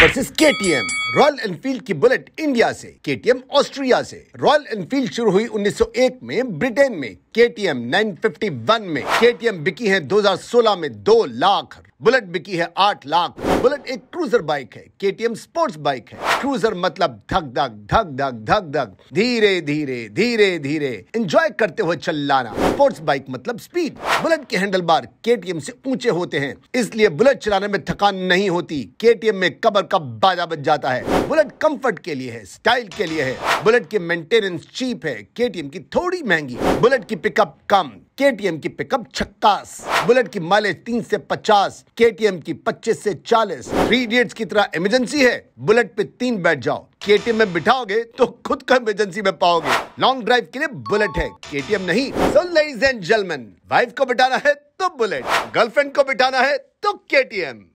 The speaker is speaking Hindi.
वर्सेस केटीएम रॉयल एनफील्ड की बुलेट इंडिया से केटीएम ऑस्ट्रिया से रॉयल एनफील्ड शुरू हुई 1901 में ब्रिटेन में केटीएम 951 में केटीएम बिकी है 2016 में दो लाख बुलेट बिकी है आठ लाख बुलेट एक क्रूजर बाइक है के स्पोर्ट्स बाइक है क्रूजर मतलब धक धक धक धक धक धक धीरे धीरे धीरे धीरे एंजॉय करते हुए चलाना स्पोर्ट्स बाइक मतलब स्पीड बुलेट के हैंडल बार के से ऊंचे होते हैं इसलिए बुलेट चलाने में थकान नहीं होती के में कबर का बाजा बच जाता है बुलेट कंफर्ट के लिए है स्टाइल के लिए है बुलेट की मेंटेनेंस चीप है के की थोड़ी महंगी बुलेट की पिकअप कम के की पिकअप छक्कास बुलेट की माइलेज तीन से पचास के की पच्चीस से चालीस थ्री इडियट्स की तरह इमरजेंसी है बुलेट पे तीन बैठ जाओ के में बिठाओगे तो खुद का इमरजेंसी में पाओगे लॉन्ग ड्राइव के लिए बुलेट है के नहीं so ladies and gentlemen wife को बिठाना है तो बुलेट गर्लफ्रेंड को बिठाना है तो के